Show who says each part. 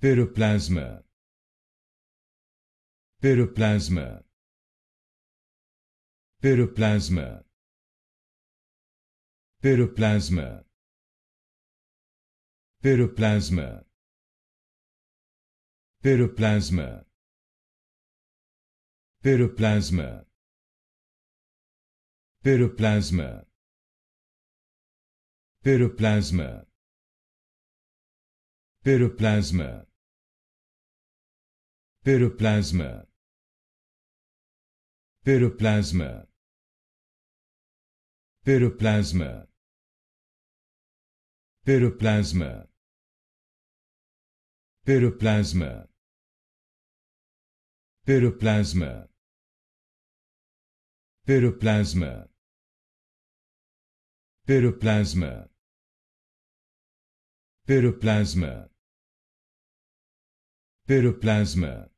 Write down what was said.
Speaker 1: Pyroplasma. Pyroplasma. Pyroplasma. Pyroplasma. Pyroplasma. Pyroplasma. Pyroplasma. Pyroplasma. Pyroplasma. Pyroplasma. Pyroplasma Pyroplasma Pyroplasma Pyroplasma Pyroplasma Pyroplasma Pyroplasma Pyroplasma Pyroplasma Pyroplasma